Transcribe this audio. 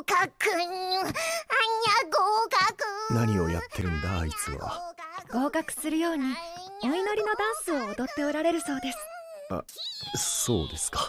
合格何をやってるんだあいつは合格するようにお祈りのダンスを踊っておられるそうですあそうですか